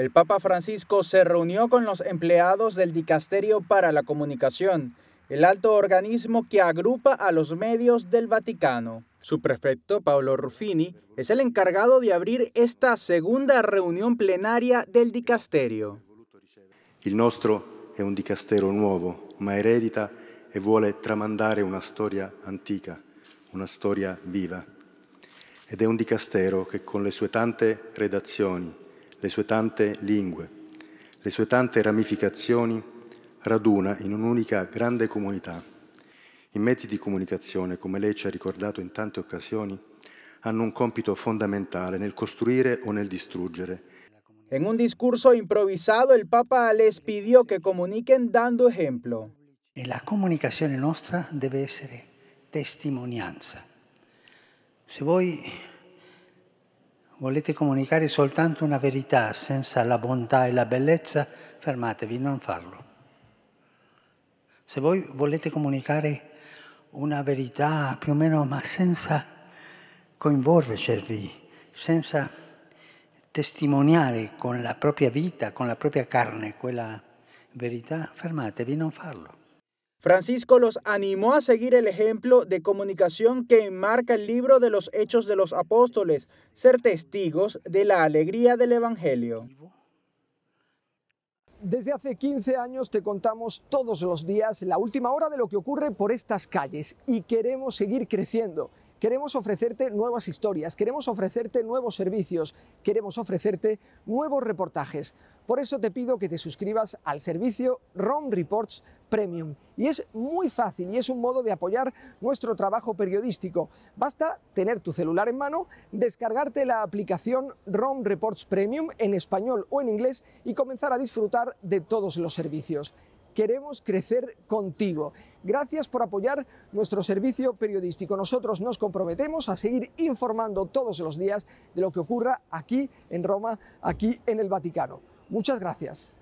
El Papa Francisco se reunió con los empleados del Dicasterio para la Comunicación, el alto organismo que agrupa a los medios del Vaticano. Su prefecto, Paolo Ruffini, es el encargado de abrir esta segunda reunión plenaria del Dicasterio. El nuestro es un dicastero nuevo, ma heredita, y vuole tramandare una historia antica, una historia viva. Ed es un dicastero que con le sue tante redazioni, le sue tante lingue, le sue tante ramificazioni, raduna in un'unica grande comunità. I mezzi di comunicazione, come lei ci ha ricordato in tante occasioni, hanno un compito fondamentale nel costruire o nel distruggere. En un discurso improvisado, el Papa les pidió que comuniquen dando ejemplo. E la comunicazione nostra deve essere testimonianza. Se voi volete comunicare soltanto una verità senza la bontà e la bellezza, fermatevi, non farlo. Se voi volete comunicare una verità più o meno, ma senza coinvolgervi, senza testimoniare con la propria vita, con la propria carne quella verità, fermatevi, non farlo. Francisco los animó a seguir el ejemplo de comunicación que enmarca el libro de los Hechos de los Apóstoles, ser testigos de la alegría del Evangelio. Desde hace 15 años te contamos todos los días la última hora de lo que ocurre por estas calles y queremos seguir creciendo. Queremos ofrecerte nuevas historias, queremos ofrecerte nuevos servicios, queremos ofrecerte nuevos reportajes. Por eso te pido que te suscribas al servicio ROM Reports Premium. Y es muy fácil y es un modo de apoyar nuestro trabajo periodístico. Basta tener tu celular en mano, descargarte la aplicación ROM Reports Premium en español o en inglés y comenzar a disfrutar de todos los servicios queremos crecer contigo. Gracias por apoyar nuestro servicio periodístico. Nosotros nos comprometemos a seguir informando todos los días de lo que ocurra aquí en Roma, aquí en el Vaticano. Muchas gracias.